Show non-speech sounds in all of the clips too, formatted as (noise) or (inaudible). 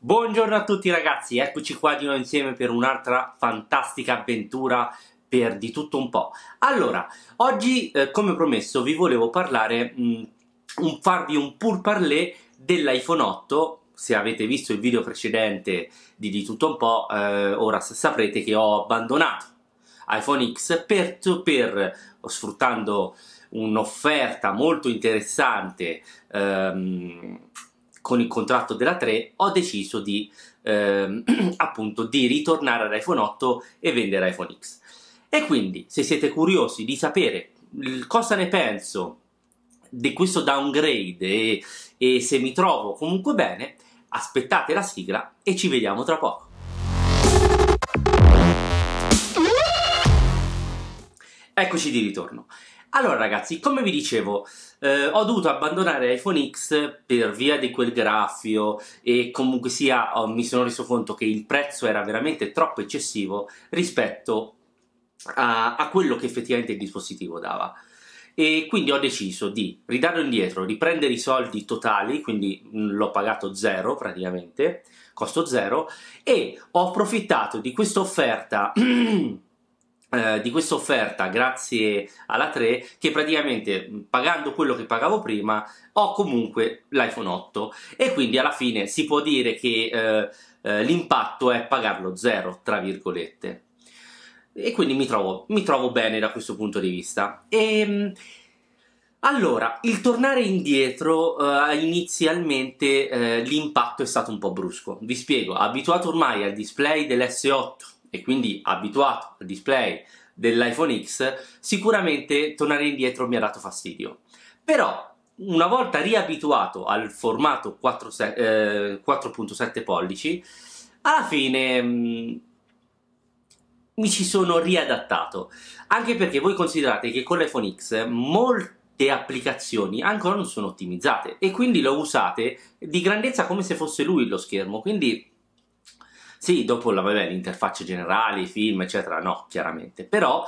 Buongiorno a tutti ragazzi, eccoci qua di nuovo insieme per un'altra fantastica avventura per di tutto un po'. Allora, oggi eh, come promesso vi volevo parlare, mh, mm, un, farvi un pur parlé dell'iPhone 8 se avete visto il video precedente di di tutto un po', eh, ora saprete che ho abbandonato iPhone X per, per sfruttando un'offerta molto interessante ehm, con il contratto della 3 ho deciso di, ehm, (clears throat) appunto, di ritornare all'iPhone 8 e vendere iPhone X. E quindi, se siete curiosi di sapere cosa ne penso di questo downgrade e, e se mi trovo comunque bene, aspettate la sigla e ci vediamo tra poco. Eccoci di ritorno. Allora ragazzi, come vi dicevo, eh, ho dovuto abbandonare iPhone X per via di quel graffio e comunque sia oh, mi sono reso conto che il prezzo era veramente troppo eccessivo rispetto a, a quello che effettivamente il dispositivo dava e quindi ho deciso di ridarlo indietro, riprendere i soldi totali, quindi mm, l'ho pagato zero praticamente, costo zero, e ho approfittato di questa offerta (clears throat) Eh, di questa offerta grazie alla 3 che praticamente mm, pagando quello che pagavo prima ho comunque l'iPhone 8 e quindi alla fine si può dire che eh, eh, l'impatto è pagarlo zero tra virgolette e quindi mi trovo, mi trovo bene da questo punto di vista e ehm, allora, il tornare indietro uh, inizialmente uh, l'impatto è stato un po' brusco. Vi spiego, abituato ormai al display dell'S8 e quindi abituato al display dell'iPhone X, sicuramente tornare indietro mi ha dato fastidio. Però una volta riabituato al formato 4, eh, 4.7 pollici, alla fine mh, mm, mi ci sono riadattato. Anche perché voi considerate che con l'iPhone X molte applicazioni ancora non sono ottimizzate e quindi lo usate di grandezza come se fosse lui lo schermo. Quindi sì, dopo vabbè, l'interfaccia generale, i film, eccetera, no, chiaramente. Però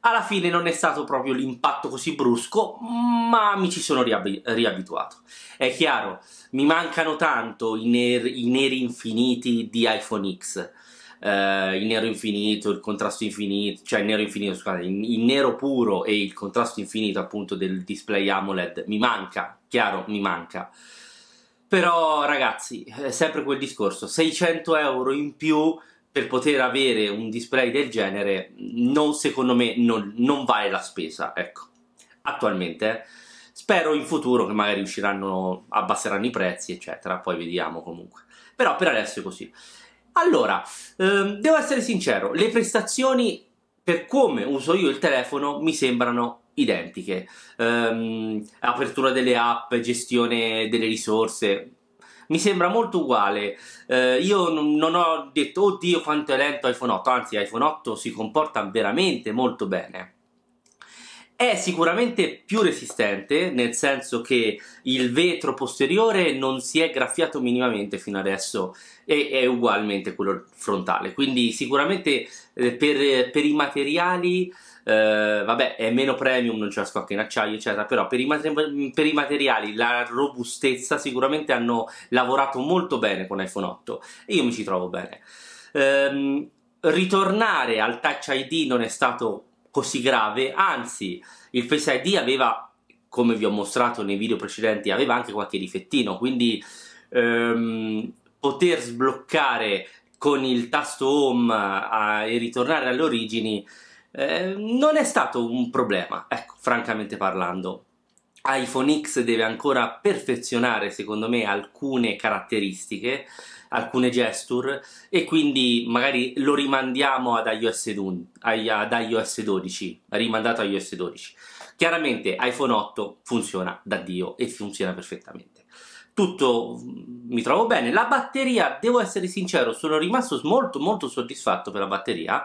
alla fine non è stato proprio l'impatto così brusco, ma mi ci sono riab- riabituato. È chiaro, mi mancano tanto i, ner- i neri infiniti di iPhone X. Uh, il nero infinito, il contrasto infinito, cioè il nero infinito, scusate, il, il, nero puro e il contrasto infinito appunto del display AMOLED mi manca, chiaro, mi manca. Però ragazzi, è eh, sempre quel discorso, 600 euro in più per poter avere un display del genere, non, secondo me non, non vale la spesa, ecco, attualmente. Eh, spero in futuro che magari riusciranno, abbasseranno i prezzi, eccetera, poi vediamo comunque. Però per adesso è così. Allora, ehm, devo essere sincero, le prestazioni per come uso io il telefono mi sembrano identiche. Um, apertura delle app, gestione delle risorse. Mi sembra molto uguale. Uh, io non ho detto, oddio quanto è lento iPhone 8, anzi iPhone 8 si comporta veramente molto bene è sicuramente più resistente, nel senso che il vetro posteriore non si è graffiato minimamente fino adesso e è ugualmente quello frontale, quindi sicuramente eh, per, per i materiali, eh, vabbè è meno premium, non c'è la scocca in acciaio eccetera, però per i, per i materiali la robustezza sicuramente hanno lavorato molto bene con iPhone 8 e io mi ci trovo bene. Ehm, ritornare al Touch ID non è stato così grave, anzi il Face ID aveva, come vi ho mostrato nei video precedenti, aveva anche qualche difettino, quindi ehm, poter sbloccare con il tasto home a, e ritornare alle origini eh, non è stato un problema, ecco, francamente parlando iPhone X deve ancora perfezionare, secondo me, alcune caratteristiche alcune gesture e quindi magari lo rimandiamo ad iOS, 12, ad iOS 12, rimandato ad iOS 12. Chiaramente iPhone 8 funziona da Dio e funziona perfettamente. Tutto mm, mi trovo bene. La batteria, devo essere sincero, sono rimasto molto molto soddisfatto per la batteria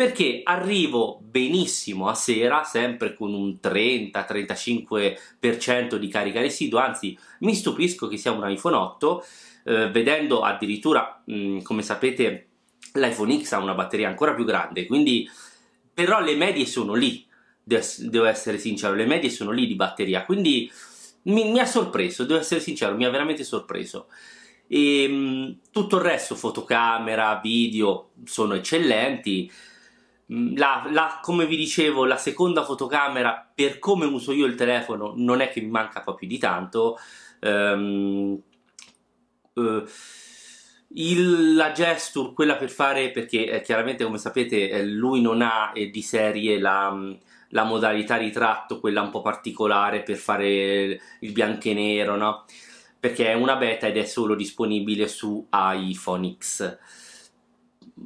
perché arrivo benissimo a sera, sempre con un 30-35% di carica residua, anzi mi stupisco che sia un iPhone 8, eh, vedendo addirittura, mh, mm, come sapete, l'iPhone X ha una batteria ancora più grande, quindi però le medie sono lì, devo essere sincero, le medie sono lì di batteria, quindi mi, mi ha sorpreso, devo essere sincero, mi ha veramente sorpreso. E, ehm, mh, tutto il resto, fotocamera, video, sono eccellenti, Mm, la, la, come vi dicevo, la seconda fotocamera, per come uso io il telefono, non è che mi manca proprio di tanto. Um, uh, il, la gesture, quella per fare, perché eh, chiaramente come sapete eh, lui non ha eh, di serie la, mm, la, modalità ritratto, quella un po' particolare per fare il bianco e nero, no? Perché è una beta ed è solo disponibile su iPhone X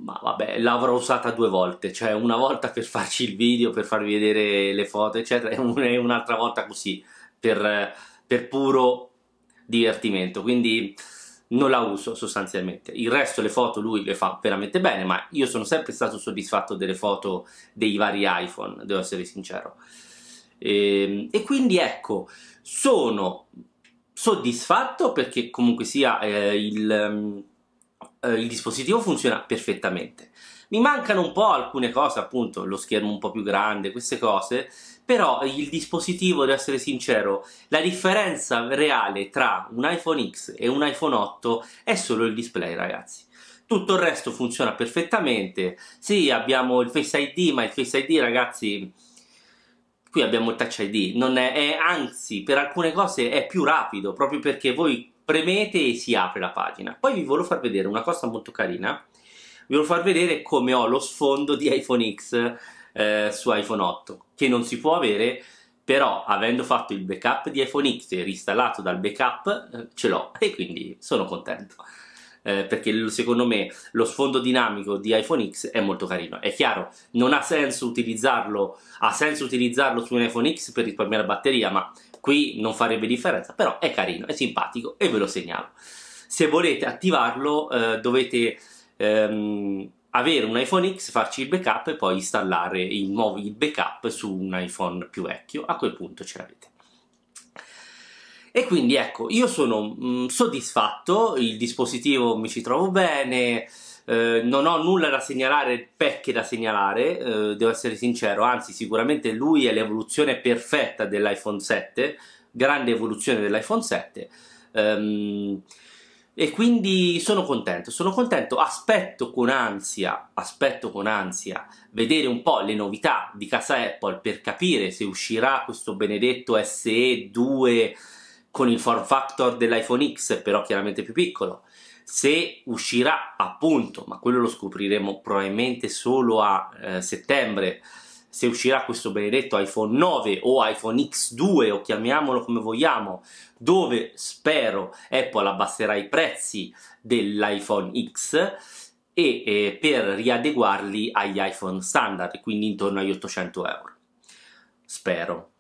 ma vabbè, l'avrò usata due volte, cioè una volta per farci il video, per farvi vedere le foto, eccetera, e un'altra volta così, per, per, puro divertimento, quindi non la uso sostanzialmente. Il resto le foto lui le fa veramente bene, ma io sono sempre stato soddisfatto delle foto dei vari iPhone, devo essere sincero. e, ehm, e quindi ecco, sono soddisfatto perché comunque sia eh, il eh, il dispositivo funziona perfettamente. Mi mancano un po' alcune cose, appunto, lo schermo un po' più grande, queste cose, però il dispositivo, devo essere sincero, la differenza reale tra un iPhone X e un iPhone 8 è solo il display, ragazzi. Tutto il resto funziona perfettamente. Sì, abbiamo il Face ID, ma il Face ID, ragazzi, qui abbiamo il Touch ID, è, è, anzi, per alcune cose è più rapido, proprio perché voi premete e si apre la pagina. Poi vi voglio far vedere una cosa molto carina, vi voglio far vedere come ho lo sfondo di iPhone X eh, su iPhone 8, che non si può avere, però avendo fatto il backup di iPhone X e ristallato dal backup eh, ce l'ho e quindi sono contento. Eh, perché secondo me lo sfondo dinamico di iPhone X è molto carino. È chiaro, non ha senso utilizzarlo, ha senso utilizzarlo su un iPhone X per risparmiare batteria, ma qui non farebbe differenza, però è carino, è simpatico e ve lo segnalo. Se volete attivarlo eh, dovete ehm, avere un iPhone X, farci il backup e poi installare il, nuovo, il backup su un iPhone più vecchio, a quel punto ce l'avete. E quindi ecco, io sono mh, mm, soddisfatto, il dispositivo mi ci trovo bene, eh, non ho nulla da segnalare, pecche da segnalare, eh, devo essere sincero, anzi sicuramente lui è l'evoluzione perfetta dell'iPhone 7, grande evoluzione dell'iPhone 7. Um, ehm, e quindi sono contento, sono contento, aspetto con ansia, aspetto con ansia vedere un po' le novità di casa Apple per capire se uscirà questo benedetto SE 2 con il form factor dell'iPhone X, però chiaramente più piccolo se uscirà appunto, ma quello lo scopriremo probabilmente solo a eh, settembre, se uscirà questo benedetto iPhone 9 o iPhone X2 o chiamiamolo come vogliamo, dove spero Apple abbasserà i prezzi dell'iPhone X e eh, per riadeguarli agli iPhone standard, quindi intorno agli 800 euro. Spero.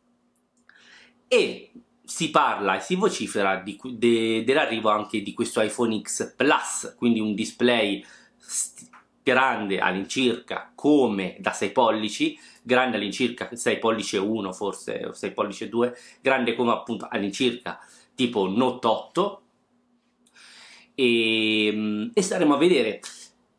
E si parla e si vocifera di, de, dell'arrivo anche di questo iPhone X Plus, quindi un display st- grande all'incirca come da 6 pollici, grande all'incirca 6 pollici 1 forse, o 6 pollici 2, grande come appunto all'incirca tipo Note 8 e, ehm, e staremo a vedere.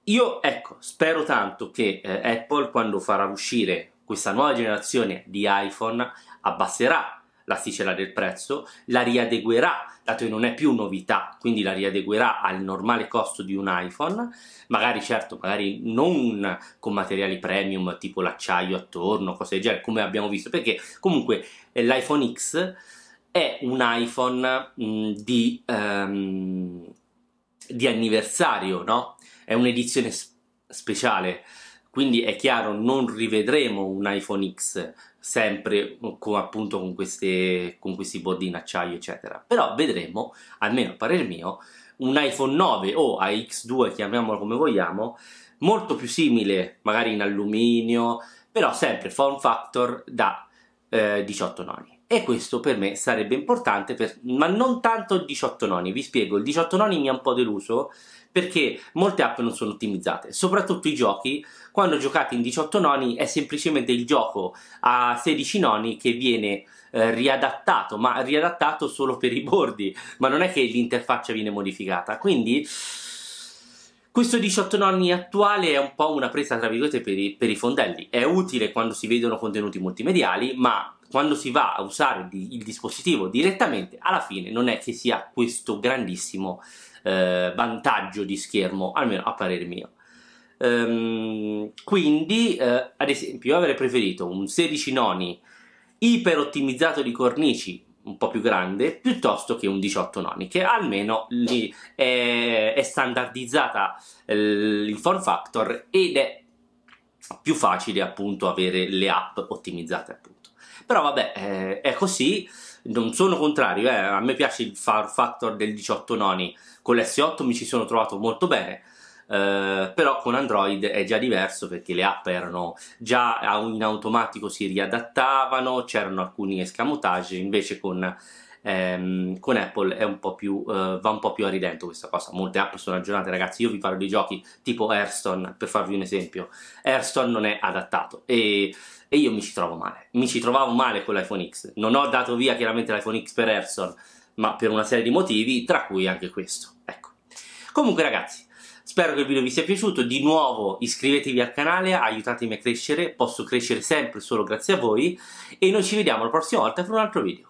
Io ecco, spero tanto che eh, Apple quando farà uscire questa nuova generazione di iPhone abbasserà l'asticella del prezzo, la riadeguerà, dato che non è più novità, quindi la riadeguerà al normale costo di un iPhone, magari certo, magari non con materiali premium tipo l'acciaio attorno, cose del genere, come abbiamo visto, perché comunque eh, l'iPhone X è un iPhone mh, di, um, di, anniversario, no? È un'edizione speciale quindi è chiaro, non rivedremo un iPhone X sempre con, appunto con, queste, con questi body in acciaio, eccetera. Però vedremo, almeno a parer mio, un iPhone 9 o AX2, chiamiamolo come vogliamo, molto più simile, magari in alluminio, però sempre form factor da eh, 18 noni e questo per me sarebbe importante, per, ma non tanto il 18 noni, vi spiego, il 18 noni mi ha un po' deluso perché molte app non sono ottimizzate, soprattutto i giochi, quando giocate in 18 noni è semplicemente il gioco a 16 noni che viene eh, riadattato, ma riadattato solo per i bordi, ma non è che l'interfaccia viene modificata, quindi... Questo 18 nonni attuale è un po' una presa tra virgolette per i, per i fondelli, è utile quando si vedono contenuti multimediali, ma quando si va a usare il dispositivo direttamente, alla fine non è che si ha questo grandissimo eh, vantaggio di schermo, almeno a parere mio. Ehm, quindi, eh, ad esempio, io avrei preferito un 16 noni iper ottimizzato di cornici un po' più grande piuttosto che un 18 noni che almeno lì è, è standardizzata eh, il form factor ed è più facile appunto avere le app ottimizzate appunto. Però vabbè, eh, è così, non sono contrario, eh. a me piace il far factor del 18 noni, con l'S8 mi ci sono trovato molto bene. Uh, però con Android è già diverso perché le app erano già in automatico si riadattavano, c'erano alcuni escamotage, invece con ehm, con Apple è un po' più, eh, va un po' più a ridento questa cosa. Molte app sono aggiornate, ragazzi. Io vi parlo di giochi tipo Airstone per farvi un esempio. Airstone non è adattato e, e io mi ci trovo male. Mi ci trovavo male con l'iPhone X. Non ho dato via chiaramente l'iPhone X per Airstone ma per una serie di motivi, tra cui anche questo. Ecco. Comunque, ragazzi. Spero che il video vi sia piaciuto, di nuovo iscrivetevi al canale, aiutatemi a crescere, posso crescere sempre solo grazie a voi e noi ci vediamo la prossima volta per un altro video.